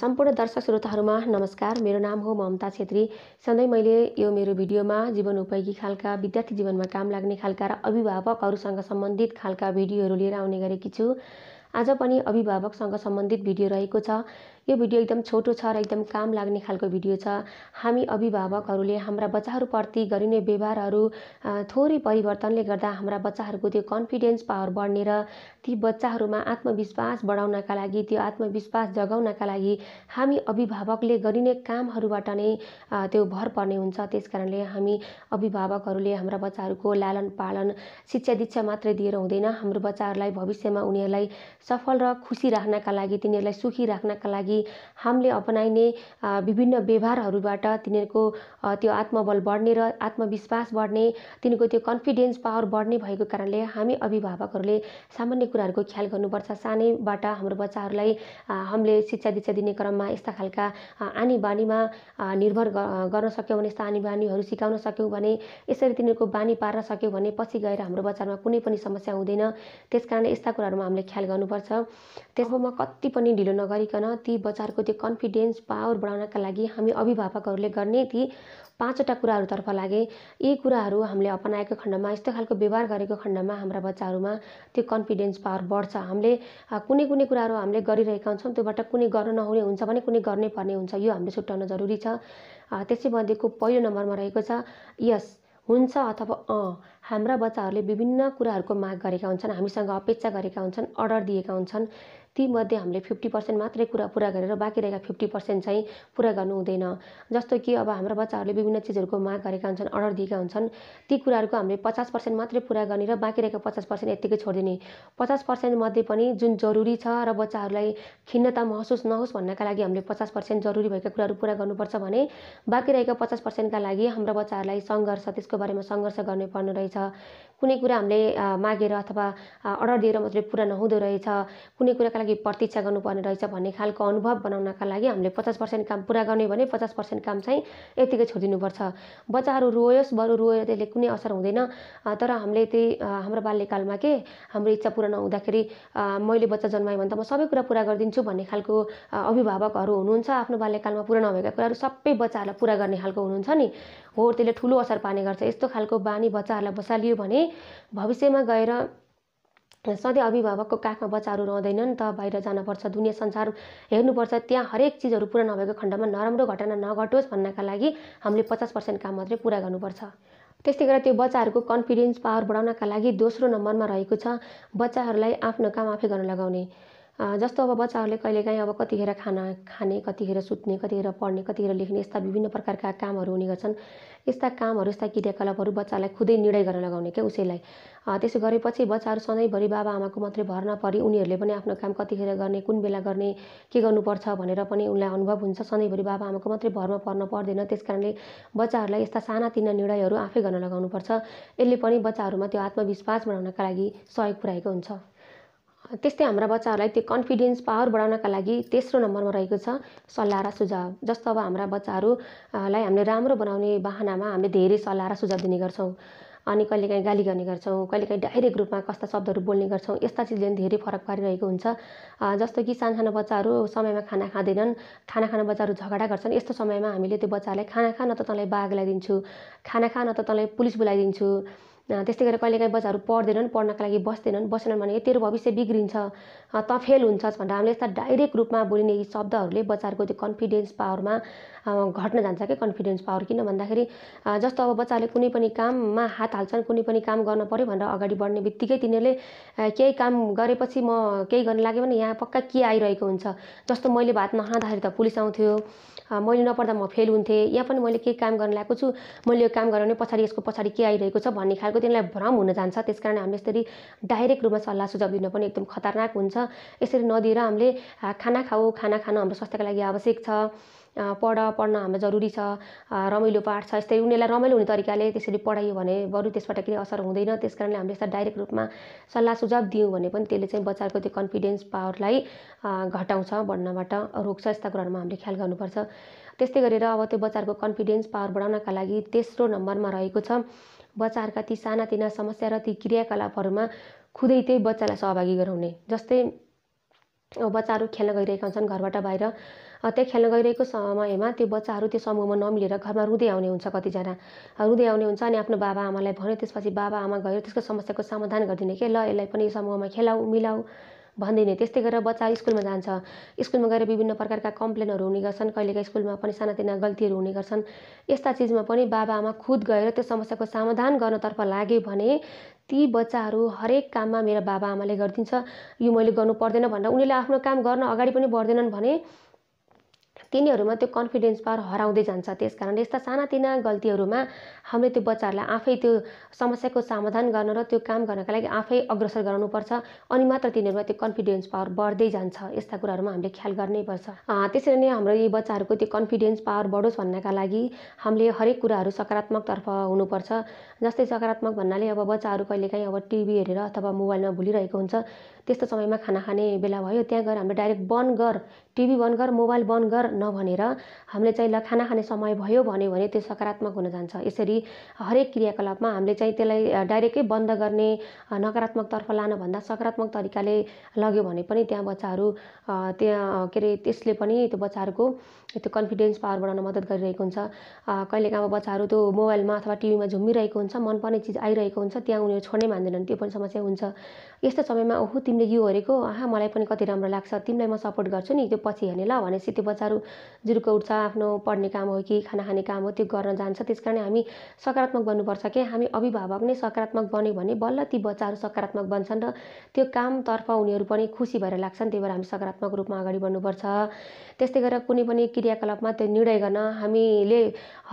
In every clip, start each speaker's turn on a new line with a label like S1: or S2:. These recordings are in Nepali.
S1: सम्पूर्ण दर्शक श्रोताहरूमा नमस्कार मेरो नाम हो ममता छेत्री सधैँ मैले यो मेरो भिडियोमा जीवन उपयोगी खालका विद्यार्थी जीवनमा काम लाग्ने खालका र अभिभावकहरूसँग सम्बन्धित खालका भिडियोहरू लिएर आउने गरेकी छु आज पनि अभिभावकसँग सम्बन्धित भिडियो रहेको छ यो भिडियो एकदम छोटो छ र एकदम काम लाग्ने खालको भिडियो छ हामी अभिभावकहरूले हाम्रा बच्चाहरूप्रति गरिने व्यवहारहरू थोरै परिवर्तनले गर्दा हाम्रा बच्चाहरूको त्यो कन्फिडेन्स पावर बढ्ने र ती बच्चाहरूमा आत्मविश्वास बढाउनका लागि त्यो आत्मविश्वास जगाउनका लागि हामी अभिभावकले गरिने कामहरूबाट नै त्यो भर पर्ने हुन्छ त्यस कारणले हामी अभिभावकहरूले हाम्रा बच्चाहरूको लालन पालन शिक्षा दीक्षा मात्रै दिएर हुँदैन हाम्रो बच्चाहरूलाई भविष्यमा उनीहरूलाई सफल र खुसी राख्नका लागि तिनीहरूलाई सुखी राख्नका लागि हामीले अपनाइने विभिन्न व्यवहारहरूबाट तिनीहरूको त्यो आत्मबल बढ्ने र आत्मविश्वास बढ्ने तिनीहरूको त्यो कन्फिडेन्स पावर बढ्ने भएको कारणले हामी अभिभावकहरूले सामान्य कुराहरूको ख्याल गर्नुपर्छ सानैबाट हाम्रो बच्चाहरूलाई हामीले शिक्षा दीक्षा दिने क्रममा यस्ता खालका आनी बानीमा निर्भर गर्न सक्यौँ भने यस्ता आनी बानीहरू सिकाउन सक्यौँ भने यसरी तिनीहरूको बानी पार्न सक्यौँ भने पछि गएर हाम्रो बच्चाहरूमा कुनै पनि समस्या हुँदैन त्यस कारणले यस्ता कुराहरूमा हामीले ख्याल गर्नुपर्छ त्यसमा कति पनि ढिलो नगरिकन ती बच्चाहरूको त्यो कन्फिडेन्स पावर बढाउनका लागि हामी अभिभावकहरूले गर्ने ती पाँचवटा कुराहरूतर्फ लागे यी कुराहरू हामीले अपनाएको खण्डमा यस्तो खालको व्यवहार गरेको खण्डमा हाम्रा बच्चाहरूमा त्यो कन्फिडेन्स पावर बढ्छ हामीले कुनै कुनै कुराहरू हामीले गरिरहेका हुन्छौँ त्योबाट कुनै गर्न नहुने हुन्छ भने कुनै गर्नै पर्ने हुन्छ यो हामीले छुट्याउन जरुरी छ त्यसैमध्येको पहिलो नम्बरमा रहेको छ यस हुन्छ अथवा अँ हाम्रा बच्चाहरूले विभिन्न कुराहरूको माग गरेका हुन्छन् हामीसँग अपेक्षा गरेका हुन्छन् अर्डर दिएका हुन्छन् तीमध्ये हामीले फिफ्टी पर्सेन्ट मात्रै कुरा पुरा गरेर बाँकी रहेका फिफ्टी पर्सेन्ट चाहिँ पुरा गर्नु हुँदैन जस्तो कि अब हाम्रो बच्चाहरूले विभिन्न चिजहरूको माग गरेका हुन्छन् अर्डर दिएका हुन्छन् ती कुराहरूको हामीले पचास पर्सेन्ट मात्रै पुरा गर्ने र बाँकी रहेका पचास पर्सेन्ट यत्तिकै छोडिदिने पचास पर्सेन्टमध्ये पनि जुन जरुरी छ र बच्चाहरूलाई खिन्नता महसुस नहोस् भन्नका लागि हामीले पचास पर्सेन्ट जरुरी भएका कुराहरू पुरा गर्नुपर्छ भने बाँकी रहेका पचास पर्सेन्टका लागि हाम्रो बच्चाहरूलाई सङ्घर्ष त्यसको बारेमा सङ्घर्ष गर्नुपर्ने रहेछ कुनै कुरा हामीले मागेर अथवा अर्डर दिएर मात्रै पुरा नहुँदो रहेछ कुनै कुराका लागि प्रतीक्षा गर्नुपर्ने रहेछ भन्ने खालको अनुभव बनाउनका लागि हामीले पचास पर्सेन्ट काम पुरा गर्ने भने पचास पर्सेन्ट काम चाहिँ यतिकै छोडिदिनुपर्छ बच्चाहरू रोयोस् बरु रोएर त्यसले कुनै असर हुँदैन तर हामीले त्यही हाम्रो बाल्यकालमा के हाम्रो इच्छा पुरा नहुँदाखेरि मैले बच्चा जन्माएँ भने त म सबै कुरा पुरा गरिदिन्छु भन्ने खालको अभिभावकहरू हुनुहुन्छ आफ्नो बाल्यकालमा पुरा नभएका कुराहरू सबै बच्चाहरूलाई पुरा गर्ने खालको हुनुहुन्छ नि हो त्यसले ठुलो असर पार्ने गर्छ यस्तो खालको बानी बच्चाहरूलाई भाषा भने भविष्यमा गएर सधैँ अभिभावकको काखमा बच्चाहरू रहँदैन नि त बाहिर जानुपर्छ दुनियाँ संसार हेर्नुपर्छ त्यहाँ हरेक चिजहरू पुरा नभएको खण्डमा नराम्रो घटना नघटोस् भन्नका लागि हामीले पचास पर्सेन्ट काम मात्रै पुरा गर्नुपर्छ त्यस्तै गरेर त्यो बच्चाहरूको कन्फिडेन्स पावर बढाउनका लागि दोस्रो नम्बरमा रहेको छ बच्चाहरूलाई आफ्नो काम आफै गर्न लगाउने जस्तो अब बच्चाहरूले कहिलेकाहीँ अब कतिखेर खाना खाने कतिखेर सुत्ने कतिखेर पढ्ने कतिखेर लेख्ने यस्ता विभिन्न प्रकारका कामहरू हुने गर्छन् यस्ता कामहरू यस्ता क्रियाकलापहरू बच्चालाई खुदै निर्णय गरेर लगाउने क्या उसैलाई त्यसो गरेपछि बच्चाहरू सधैँभरि बाबाआमाको मात्रै भर नपरि उनीहरूले पनि आफ्नो काम कतिखेर गर्ने कुन बेला गर्ने के गर्नुपर्छ भनेर पनि उनलाई अनुभव हुन्छ सधैँभरि बाबाआमाको मात्रै भरमा पर्न पर्दैन त्यस कारणले बच्चाहरूलाई यस्ता सानातिना निर्णयहरू आफै गर्न लगाउनुपर्छ यसले पनि बच्चाहरूमा त्यो आत्मविश्वास बढाउनका लागि सहयोग पुऱ्याएको हुन्छ त्यस्तै हाम्रा बच्चाहरूलाई त्यो कन्फिडेन्स पावर बढाउनका लागि तेस्रो नम्बरमा रहेको छ सल्लाह र सुझाव जस्तो अब हाम्रा बच्चाहरूलाई हामीले राम्रो बनाउने बाहनामा हामीले धेरै सल्लाह र सुझाव दिने गर्छौँ अनि कहिलेकाहीँ गाली गर्ने गर्छौँ कहिलेकाहीँ डाइरेक्ट रूपमा कस्ता शब्दहरू बोल्ने गर्छौँ यस्ता चिजले धेरै फरक पारिरहेको हुन्छ जस्तो कि सानो सानो बच्चाहरू समयमा खाना खाँदैनन् खाना खान बच्चाहरू झगडा गर्छन् यस्तो समयमा हामीले त्यो बच्चाहरूलाई खाना खान न त तँलाई बाघ लगाइदिन्छु खाना खान न त तँलाई पुलिस बोलाइदिन्छु त्यस्तै गरेर कहिलेकाहीँ बच्चाहरू पढ्दैनन् पढ्नको लागि बस्दैनन् बसेनन् भने तेरो भविष्य बिग्रिन्छ त फेल हुन्छस् भनेर हामीले यस्ता डाइरेक्ट रूपमा बोलिने यी शब्दहरूले बच्चाहरूको त्यो कन्फिडेन्स पावरमा घट्न जान्छ क्या कन्फिडेन्स पावर किन भन्दाखेरि जस्तो अब बच्चाहरूले कुनै पनि काममा हात हाल्छन् कुनै पनि काम गर्न पऱ्यो भनेर अगाडि बढ्ने बित्तिकै तिनीहरूले केही काम गरेपछि म केही गर्न लाग्यो भने यहाँ पक्का के आइरहेको हुन्छ जस्तो मैले भात नखाँदाखेरि त पुलिस आउँथ्यो मैले नपढ्दा म फेल हुन्थेँ यहाँ पनि मैले केही काम गर्न लागेको छु मैले यो काम गरेँ भने पछाडि यसको पछाडि के आइरहेको छ भन्ने खालको भनेको तिनीलाई भ्रम हुन जान्छ त्यस कारण हामीले यसरी डाइरेक्ट रूपमा सल्लाह सुझाव दिनु पनि एकदम खतरनाक हुन्छ यसरी नदिएर हामीले खाना खाऊ खाना खानु हाम्रो स्वास्थ्यको लागि आवश्यक छ पढ पढ्न हाम्रो जरुरी छ रमाइलो पाठ छ यस्तै उनीहरूलाई रमाइलो हुने तरिकाले त्यसरी पढाइयो भने बरु त्यसबाट केही असर हुँदैन त्यस कारणले हामीले यसलाई डाइरेक्ट रूपमा सल्लाह सुझाव दियौँ भने पनि त्यसले चाहिँ बच्चाको त्यो कन्फिडेन्स पावरलाई घटाउँछ बढ्नबाट रोक्छ यस्ता कुराहरूमा हामीले ख्याल गर्नुपर्छ त्यस्तै गरेर अब त्यो बच्चाहरूको कन्फिडेन्स पावर बढाउनका लागि तेस्रो नम्बरमा रहेको छ बच्चाहरूका ती सानातिना समस्या र ती क्रियाकलापहरूमा खुदै त्यही बच्चालाई सहभागी गराउने जस्तै अब बच्चाहरू खेल्न गइरहेका हुन्छन् घरबाट बाहिर त्यहाँ खेल्न गइरहेको समयमा त्यो बच्चाहरू त्यो समूहमा नमिलेर घरमा रुँदै आउने हुन्छ कतिजना रुँदै आउने हुन्छ अनि आफ्नो बाबा आमालाई भन्यो त्यसपछि बाबा आमा गएर त्यसको समस्याको समाधान गरिदिने के ल यसलाई पनि समूहमा खेलाऊ मिलाऊ भनिदिने त्यस्तै गरेर बच्चा स्कुलमा जान्छ स्कुलमा गएर विभिन्न प्रकारका कम्प्लेनहरू हुने गर्छन् कहिलेकाहीँ स्कुलमा पनि सानातिना गल्तीहरू हुने गर्छन् यस्ता चिजमा पनि बाबाआमा खुद गएर त्यो समस्याको समाधान गर्नतर्फ लाग्यो भने ती बच्चाहरू हरेक काममा मेरो बाबाआमाले गरिदिन्छ यो मैले गर्नु पर्दैन भनेर उनीहरूले आफ्नो काम गर्न अगाडि पनि बढ्दैनन् भने तिनीहरूमा त्यो कन्फिडेन्स पावर हराउँदै जान्छ त्यस कारण यस्ता सानातिना गल्तीहरूमा हामीले त्यो बच्चाहरूलाई आफै त्यो समस्याको समाधान गर्न र त्यो काम गर्नका लागि आफै अग्रसर गराउनुपर्छ अनि मात्र तिनीहरूमा त्यो कन्फिडेन्स पावर बढ्दै जान्छ यस्ता कुराहरूमा हामीले ख्याल गर्नै गर्नैपर्छ त्यसरी नै हाम्रो यी बच्चाहरूको त्यो कन्फिडेन्स पावर बढोस् भन्नका लागि हामीले हरेक कुराहरू सकारात्मकतर्फ हुनुपर्छ जस्तै सकारात्मक भन्नाले अब बच्चाहरू कहिलेकाहीँ अब टिभी हेरेर अथवा मोबाइलमा भुलिरहेको हुन्छ त्यस्तो समयमा खाना खाने बेला भयो त्यहाँ गएर हामीले डाइरेक्ट बन्द गर टिभी बन्द गर मोबाइल बन्द गर नभनेर हामीले चाहिँ ल खाना खाने समय भयो भन्यो भने त्यो सकारात्मक हुन जान्छ यसरी हरेक क्रियाकलापमा हामीले चाहिँ त्यसलाई डाइरेक्टै बन्द गर्ने नकारात्मकतर्फ लानुभन्दा सकारात्मक तरिकाले लग्यो भने पनि त्यहाँ बच्चाहरू त्यहाँ के अरे त्यसले पनि त्यो बच्चाहरूको त्यो कन्फिडेन्स पावर बढाउन मद्दत गरिरहेको हुन्छ कहिलेकाहीँ अब बच्चाहरू त्यो मोबाइलमा अथवा टिभीमा झुमिरहेको हुन्छ मनपर्ने चिज आइरहेको हुन्छ त्यहाँ उनीहरू छोड्नै मान्दैनन् त्यो पनि समस्या हुन्छ यस्तो समयमा ओहो तिमीले यो हरेको आहा मलाई पनि कति राम्रो लाग्छ तिमीलाई म सपोर्ट गर्छु नि त्यो पछि हेर्ने ल भनेपछि त्यो बच्चाहरू जिरुको उठ्छ आफ्नो पढ्ने काम हो कि खाना खाने काम हो त्यो गर्न जान्छ त्यस कारण हामी सकारात्मक बन्नुपर्छ कि हामी अभिभावक नै सकारात्मक बन्यो भने बल्ल ती बच्चाहरू सकारात्मक बन्छन् र त्यो कामतर्फ उनीहरू पनि खुसी भएर लाग्छन् त्यही भएर हामी सकारात्मक रूपमा अगाडि बढ्नुपर्छ त्यस्तै गरेर कुनै पनि क्रियाकलापमा त्यो निर्णय गर्न हामीले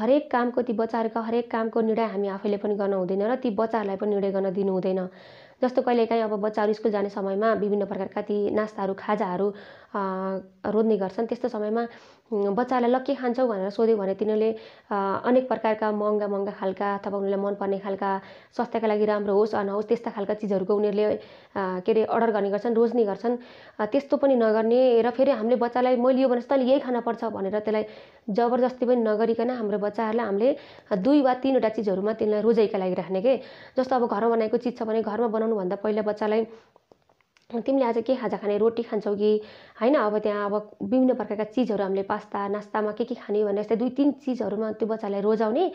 S1: हरेक कामको ती बच्चाहरूका हरेक कामको निर्णय हामी आफैले पनि गर्न हुँदैन र ती बच्चाहरूलाई पनि निर्णय गर्न दिनु हुँदैन जस्तो कहिलेकाहीँ अब बच्चाहरू स्कुल जाने समयमा विभिन्न प्रकारका ती नास्ताहरू खाजाहरू रोज्ने गर्छन् त्यस्तो समयमा बच्चाहरूलाई लक्की के खान्छौ भनेर सोध्यो भने तिनीहरूले अनेक प्रकारका महँगा महँगा खालका अथवा उनीहरूलाई मनपर्ने खालका स्वास्थ्यका लागि राम्रो होस् वा नहोस् त्यस्ता खालका चिजहरूको उनीहरूले के अरे अर्डर गर्ने गर्छन् रोज्ने गर्छन् त्यस्तो पनि नगर्ने र फेरि हामीले बच्चालाई मैले यो भने तैँले यही खानुपर्छ भनेर त्यसलाई जबरजस्ती पनि नगरिकन हाम्रो बच्चाहरूलाई हामीले दुई वा तिनवटा चिजहरूमा तिनीहरूलाई रोजाइका लागि राख्ने के जस्तो अब घरमा बनाएको चिज छ भने घरमा बनाउनुभन्दा पहिला बच्चालाई तिमीले आज के खाजा खाने रोटी खान्छौ कि होइन अब त्यहाँ अब विभिन्न प्रकारका चिजहरू हामीले पास्ता नास्तामा के के खाने भनेर यस्तै दुई तिन चिजहरूमा त्यो बच्चालाई रोजाउने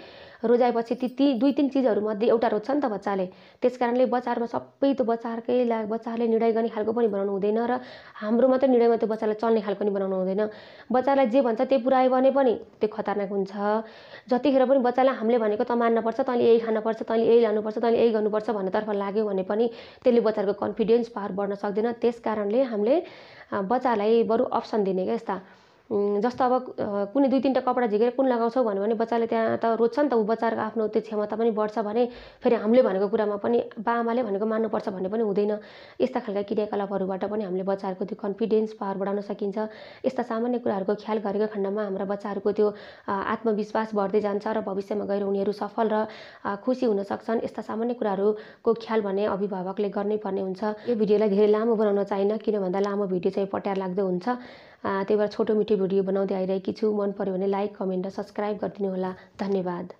S1: रोजाएपछि ती ती दुई तिन चिजहरूमध्ये एउटा रोज्छ नि त बच्चाले त्यस कारणले बच्चाहरूमा सबै त्यो बच्चाहरूकै ला बच्चाहरूले निर्णय गर्ने खालको पनि बनाउनु हुँदैन र हाम्रो मात्रै निर्णयमा त्यो बच्चालाई चल्ने खालको पनि बनाउनु हुँदैन बच्चालाई जे भन्छ त्यही पुऱ्यायो भने पनि त्यो खतरनाक हुन्छ जतिखेर पनि बच्चालाई हामीले भनेको त मान्नपर्छ तैँले यही खानुपर्छ तैँले यही लानुपर्छ तैँले यही गर्नुपर्छ भन्नेतर्फ लाग्यो भने पनि त्यसले बच्चाहरूको कन्फिडेन्स पावर बढ्न सक्दैन त्यस कारणले हामीले बच्चाहरूलाई बरु अप्सन दिने क्या यस्ता जस्तो अब कुनै दुई तिनवटा कपडा झिकेर कुन लगाउँछौ भन्यो भने बच्चाले त्यहाँ त रोज्छ नि त ऊ बच्चाहरूको आफ्नो त्यो क्षमता पनि बढ्छ भने फेरि हामीले भनेको कुरामा पनि बाआमाले भनेको मान्नुपर्छ भन्ने पनि हुँदैन यस्ता खालका क्रियाकलापहरूबाट पनि हामीले बच्चाहरूको त्यो कन्फिडेन्स पावर बढाउन सकिन्छ यस्ता सामान्य कुराहरूको ख्याल गरेको खण्डमा हाम्रो बच्चाहरूको त्यो आत्मविश्वास बढ्दै जान्छ र भविष्यमा गएर उनीहरू सफल र खुसी हुन सक्छन् यस्ता सामान्य कुराहरूको ख्याल भने अभिभावकले गर्नै पर्ने हुन्छ यो भिडियोलाई धेरै लामो बनाउन चाहिँ किन भन्दा लामो भिडियो चाहिँ पट्यार लाग्दो हुन्छ त्यही भएर छोटो मिठो भिडियो बनाउँदै आइरहेकी छु मन पऱ्यो भने लाइक कमेन्ट र सब्सक्राइब गरिदिनु होला धन्यवाद